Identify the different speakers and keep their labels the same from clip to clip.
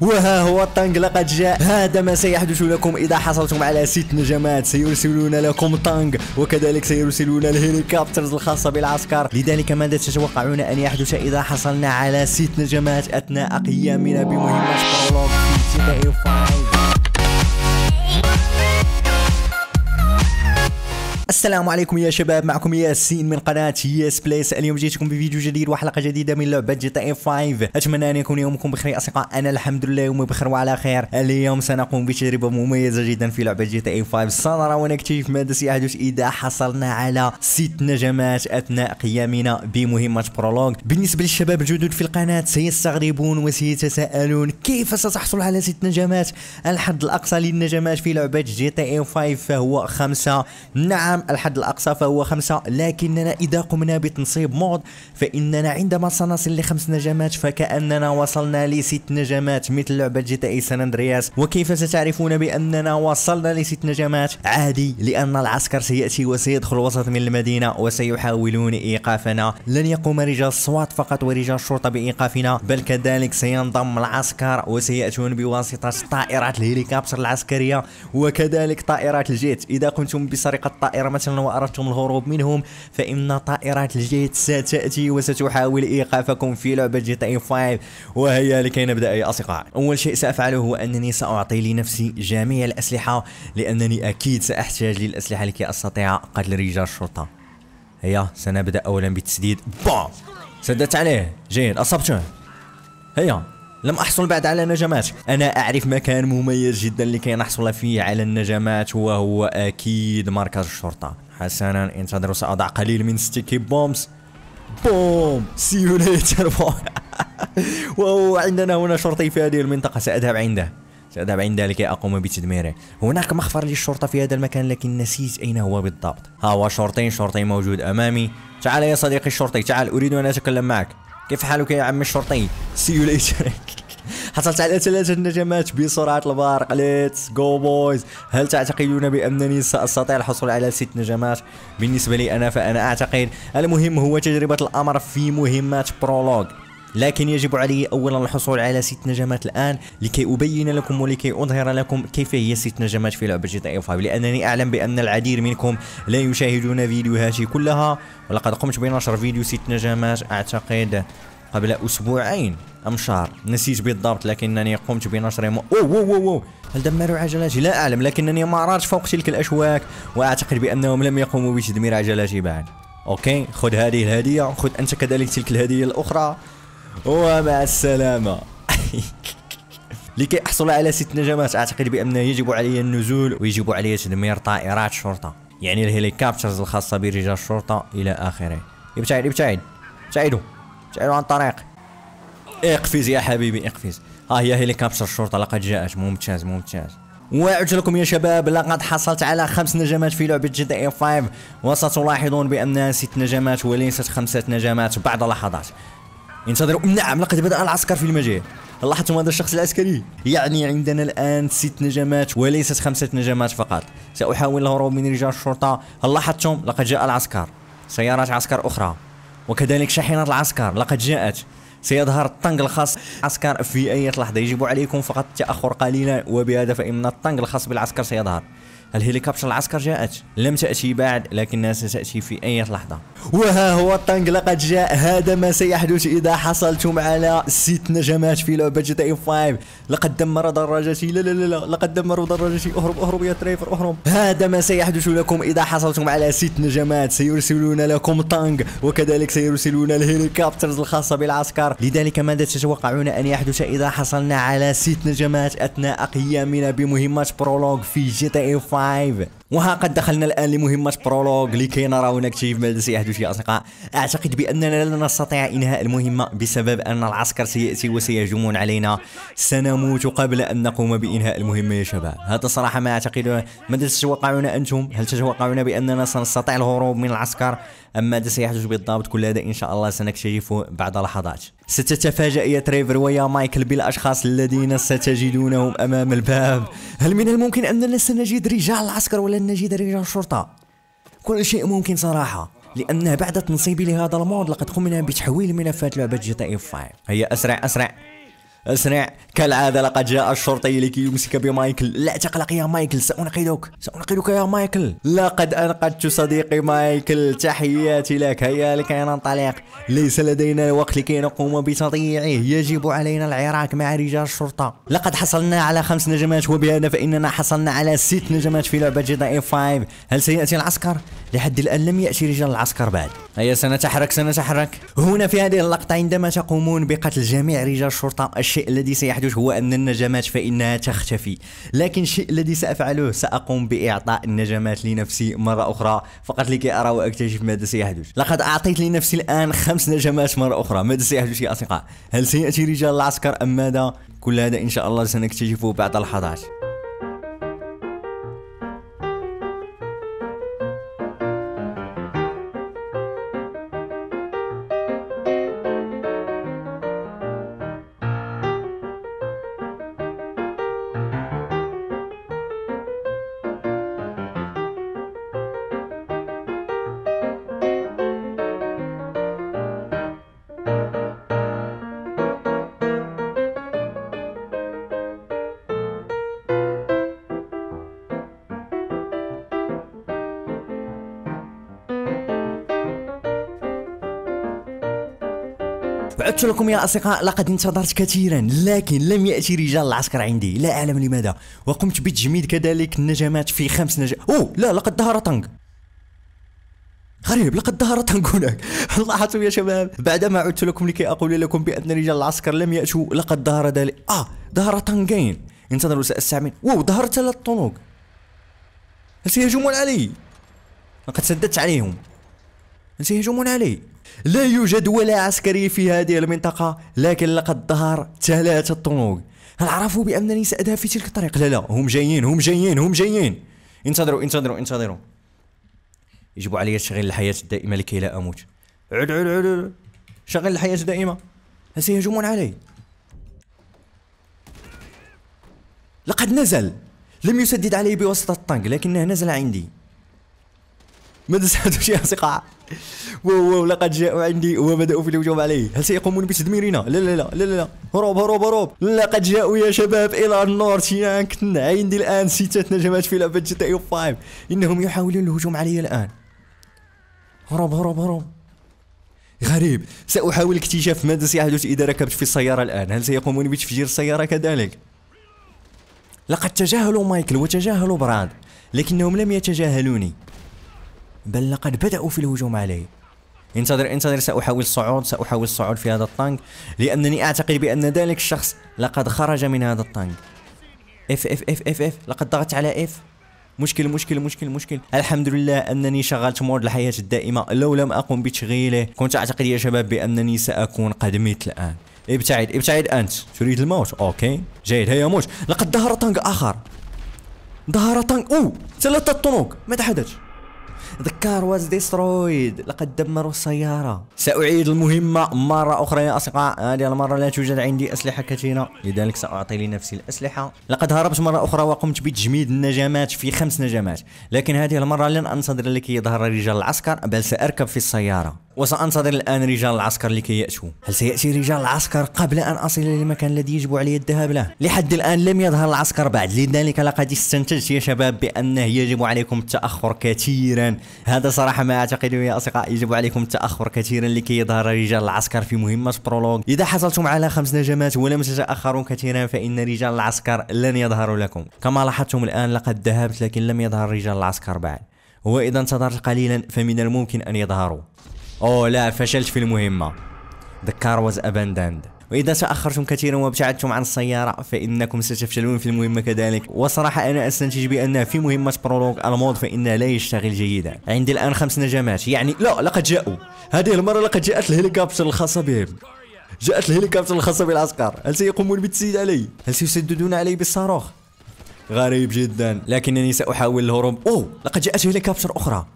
Speaker 1: وها هو الطنقلة لقد جاء هذا ما سيحدث لكم إذا حصلتم على ست نجمات سيرسلون لكم طنق وكذلك سيرسلون الهليكوبترز الخاصة بالعسكر لذلك ماذا تتوقعون أن يحدث إذا حصلنا على ست نجمات أثناء قيامنا بمهمة برولوغ في GTA 5 السلام عليكم يا شباب معكم ياسين من قناه ياس بليس اليوم جيتكم بفيديو جديد وحلقه جديده من لعبه جي تي اي 5 اتمنى ان يكون يومكم بخير يا اصدقاء انا الحمد لله يومي بخير وعلى خير اليوم سنقوم بتجربه مميزه جدا في لعبه جي تي اي 5 سنرى ونكتشف ماذا سيحدث اذا حصلنا على ست نجمات اثناء قيامنا بمهمه برولوج بالنسبه للشباب الجدد في القناه سيستغربون وسيتساءلون كيف ستحصل على ست نجمات الحد الاقصى للنجمات في لعبه جي تي اي 5 فهو خمسه نعم نعم الحد الأقصى فهو خمسة لكننا إذا قمنا بتنصيب مود فإننا عندما سنصل لخمس نجمات فكأننا وصلنا لست نجمات مثل لعبة جي تي سان أندرياس وكيف ستعرفون بأننا وصلنا لست نجمات عادي لأن العسكر سيأتي وسيدخل وسط من المدينة وسيحاولون إيقافنا لن يقوم رجال الصوات فقط ورجال الشرطة بإيقافنا بل كذلك سينضم العسكر وسيأتون بواسطة طائرات الهليكوبتر العسكرية وكذلك طائرات الجيت إذا قمتم بسرقة طائرة الطائرة مثلا وأردتم الهروب منهم فإن طائرات الجيت ستأتي وستحاول إيقافكم في لعبة جي تي 5 إيه وهيا لكي نبدأ يا أصدقاء أول شيء سأفعله هو أنني سأعطي لنفسي جميع الأسلحة لأنني أكيد سأحتاج للأسلحة لكي أستطيع قتل رجال الشرطة هيا سنبدأ أولا بالتسديد بوم سددت عليه جيد أصبته هيا لم أحصل بعد على نجمات أنا أعرف مكان مميز جدا لكي نحصل فيه على النجمات وهو أكيد مركز الشرطة حسنا انتظروا سأضع قليل من ستيكي بومبس بوم سي يو ليتر عندنا هنا شرطي في هذه المنطقة سأذهب عنده سأذهب عنده لكي أقوم بتدميره هناك مخفر للشرطة في هذا المكان لكن نسيت أين هو بالضبط ها هو شرطي شرطي موجود أمامي تعال يا صديقي الشرطي تعال أريد أن أتكلم معك كيف حالك يا عم الشرطي سي يو ليتر حصلت على ثلاثة نجمات بسرعة البارق ليتس جو بويز هل تعتقدون بأنني سأستطيع الحصول على ست نجمات بالنسبة لي أنا فأنا أعتقد المهم هو تجربة الأمر في مهمات برولوج لكن يجب علي اولا الحصول على ست نجمات الان لكي ابين لكم ولكي اظهر لكم كيف هي ست نجمات في لعبه جيتا تي 5 إيه لانني اعلم بان العديد منكم لا يشاهدون فيديوهاتي كلها ولقد قمت بنشر فيديو ست نجمات اعتقد قبل اسبوعين ام شهر نسيت بالضبط لكنني قمت بنشر م... أوه أوه أوه. هل دمروا عجلاتي لا اعلم لكنني ما عرفت فوق تلك الاشواك واعتقد بانهم لم يقوموا بتدمير عجلاتي بعد اوكي خذ هذه الهديه خذ انت كذلك تلك الهديه الاخرى ومع السلامه لكي احصل على ست نجمات اعتقد بان يجب علي النزول ويجب علي تدمير طائرات شرطه يعني الهليكوبترز الخاصه برجال الشرطه الى اخره ابتعد ابتعد ابتعدوا تعالوا عن طريق اقفز يا حبيبي اقفز ها هي هيليكوبتر الشرطه لقد جاءت ممتاز ممتاز وعدت لكم يا شباب لقد حصلت على خمس نجمات في لعبة جي اي 5 وستلاحظون بأنها ست نجمات وليست خمسة نجمات بعد لحظات انتظروا نعم لقد بدأ العسكر في المجال لاحظتم هذا الشخص العسكري يعني عندنا الآن ست نجمات وليست خمسة نجمات فقط سأحاول الهروب من رجال الشرطة هل لاحظتم لقد جاء العسكر سيارات عسكر أخرى وكذلك شاحنة العسكر لقد جاءت سيظهر الطنق الخاص بالعسكر في أي لحظة يجب عليكم فقط التأخر قليلا وبهذا فإن الطنق الخاص بالعسكر سيظهر الهليكوبتر العسكر جاءت لم تأتي بعد لكنها ستأتي في أي لحظة وها هو الطنق لقد جاء هذا ما سيحدث إذا حصلتم على ست نجمات في لعبة جي تي 5 لقد دمر دراجتي لا لا لا, لقد دمروا دراجتي اهرب اهرب يا تريفر اهرب هذا ما سيحدث لكم إذا حصلتم على ست نجمات سيرسلون لكم طنق وكذلك سيرسلون الهليكوبترز الخاصة بالعسكر لذلك ماذا تتوقعون أن يحدث إذا حصلنا على ست نجمات أثناء قيامنا بمهمة برولوج في جي تي 5 alive وها قد دخلنا الان لمهمه برولوغ لكي نرى هناك شيء ماذا سيحدث يا اصدقاء اعتقد باننا لا نستطيع انهاء المهمه بسبب ان العسكر سياتي وسيهجمون علينا سنموت قبل ان نقوم بانهاء المهمه يا شباب هذا صراحه ما اعتقد ماذا تتوقعون انتم هل تتوقعون باننا سنستطيع الهروب من العسكر أم ماذا سيحدث بالضبط كل هذا إن شاء الله سنكتشفه بعد لحظات ستتفاجأ يا تريفر ويا مايكل بالأشخاص الذين ستجدونهم أمام الباب هل من الممكن أننا سنجد رجال العسكر ولا لن نجد رجال شرطة كل شيء ممكن صراحة لأنه بعد تنصيبي لهذا المود لقد قمنا بتحويل ملفات لعبة جي تي اي 5 هيا أسرع أسرع أسرع كالعادة لقد جاء الشرطي لكي يمسك بمايكل لا تقلق يا مايكل سأنقذك سأنقذك يا مايكل لقد أنقذت صديقي مايكل تحياتي لك هيا لكي ننطلق ليس لدينا وقت لكي نقوم بتضييعه يجب علينا العراك مع رجال الشرطة لقد حصلنا على خمس نجمات وبهذا فإننا حصلنا على ست نجمات في لعبة جي اي 5 هل سيأتي العسكر؟ لحد الآن لم يأتي رجال العسكر بعد هيا سنتحرك سنتحرك هنا في هذه اللقطة عندما تقومون بقتل جميع رجال الشرطة الشيء الذي سيحدث هو أن النجمات فإنها تختفي لكن الشيء الذي سأفعله سأقوم بإعطاء النجمات لنفسي مرة أخرى فقط لكي أرى وأكتشف ماذا سيحدث لقد أعطيت لنفسي الآن خمس نجمات مرة أخرى ماذا سيحدث يا أصدقاء هل سيأتي رجال العسكر أم ماذا كل هذا إن شاء الله سنكتشفه بعد لحظات بعدت لكم يا أصدقاء لقد انتظرت كثيرا لكن لم يأتي رجال العسكر عندي لا أعلم لماذا وقمت بتجميد كذلك النجمات في خمس نج... أوه لا لقد ظهر طنك غريب لقد ظهر طنك هناك لاحظتم يا شباب بعدما عدت لكم لكي أقول لكم بأن رجال العسكر لم يأتوا لقد ظهر ذلك آه ظهر طنكين انتظروا سأستعمل واو ظهر ثلاث طنوك سيهجمون علي لقد سددت عليهم هل سيهجمون علي لا يوجد ولا عسكري في هذه المنطقة لكن لقد ظهر ثلاثة طنوق هل عرفوا بأنني سأذهب في تلك الطريق؟ لا لا هم جايين هم جايين هم جايين انتظروا انتظروا انتظروا يجب علي تشغيل الحياة الدائمة لكي لا أموت عد عد عد شغل الحياة الدائمة هل سيهجمون علي؟ لقد نزل لم يسدد علي بواسطة الطنق لكنه نزل عندي ماذا سيحدث شي اصدقاء واو واو لقد جاءوا عندي وبداوا في الهجوم عليه هل سيقومون بتدميرنا لا لا لا لا لا هروب هروب هروب لقد جاءوا يا شباب الى النور تيانك عندي الان ستة نجمات في لعبة جي تي 5 انهم يحاولون الهجوم علي الان هروب هروب هروب غريب سأحاول اكتشاف ماذا سيحدث إذا ركبت في السيارة الآن هل سيقومون بتفجير السيارة كذلك؟ لقد تجاهلوا مايكل وتجاهلوا براند لكنهم لم يتجاهلوني بل لقد بدأوا في الهجوم عليه انتظر انتظر سأحاول الصعود سأحاول الصعود في هذا الطانك لأنني أعتقد بأن ذلك الشخص لقد خرج من هذا الطانك اف اف اف اف اف لقد ضغطت على اف مشكل مشكل مشكل مشكل الحمد لله انني شغلت مود الحياه الدائمه لو لم اقم بتشغيله كنت اعتقد يا شباب بانني ساكون قد ميت الان ابتعد ابتعد انت تريد الموت اوكي جيد هيا موت لقد ظهر طنق اخر ظهر طنق او ثلاثه طنوق ماذا حدث ذا كار واز ديسترويد لقد دمروا السيارة سأعيد المهمة مرة أخرى يا أصدقاء هذه المرة لا توجد عندي أسلحة كثيرة لذلك سأعطي لنفسي الأسلحة لقد هربت مرة أخرى وقمت بتجميد النجمات في خمس نجمات لكن هذه المرة لن أنتظر لكي يظهر رجال العسكر بل سأركب في السيارة وسأنتظر الآن رجال العسكر لكي يأتوا هل سيأتي رجال العسكر قبل أن أصل للمكان الذي يجب علي الذهاب له؟ لحد الآن لم يظهر العسكر بعد لذلك لقد استنتجت يا شباب بأنه يجب عليكم التأخر كثيرا هذا صراحة ما أعتقده يا أصدقاء يجب عليكم التأخر كثيرا لكي يظهر رجال العسكر في مهمة برولوج إذا حصلتم على خمس نجمات ولم تتأخروا كثيرا فإن رجال العسكر لن يظهروا لكم كما لاحظتم الآن لقد ذهبت لكن لم يظهر رجال العسكر بعد وإذا انتظرت قليلا فمن الممكن أن يظهروا أوه لا فشلت في المهمة The car was abandoned وإذا تأخرتم كثيرا وابتعدتم عن السيارة فإنكم ستفشلون في المهمة كذلك وصراحة أنا أستنتج بأن في مهمة برولوج المود فإنه لا يشتغل جيدا عندي الآن خمس نجمات يعني لا لقد جاءوا هذه المرة لقد جاءت الهليكوبتر الخاصة بهم جاءت الهليكوبتر الخاصة بالعسكر هل سيقومون بالتسديد علي؟ هل سيسددون علي بالصاروخ؟ غريب جدا لكنني سأحاول الهروب أوه لقد جاءت هليكوبتر أخرى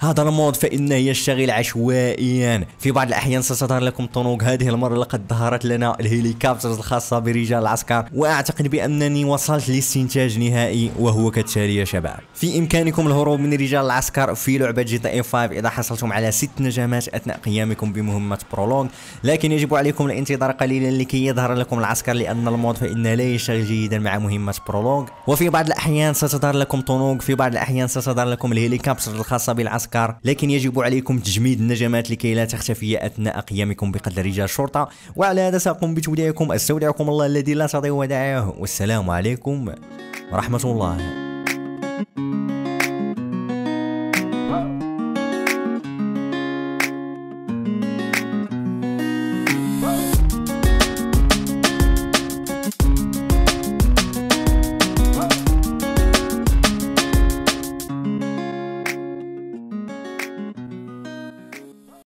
Speaker 1: هذا المود فإنه يشتغل عشوائيا في بعض الأحيان ستظهر لكم طنوق هذه المرة لقد ظهرت لنا الهليكوبترز الخاصة برجال العسكر وأعتقد بأنني وصلت لاستنتاج نهائي وهو كالتالي يا شباب في إمكانكم الهروب من رجال العسكر في لعبة جي تي 5 إيه إذا حصلتم على ست نجمات أثناء قيامكم بمهمة برولونج لكن يجب عليكم الانتظار قليلا لكي يظهر لكم العسكر لأن المود فإنه لا يشتغل جيدا مع مهمة برولونج وفي بعض الأحيان ستظهر لكم طنوق في بعض الأحيان ستظهر لكم الهليكوبترز الخاصة بالعسكر معسكر لكن يجب عليكم تجميد النجمات لكي لا تختفي أثناء قيامكم بقتل رجال الشرطة وعلى هذا سأقوم بتوديعكم أستودعكم الله الذي لا تضيع ودائعه والسلام عليكم ورحمة الله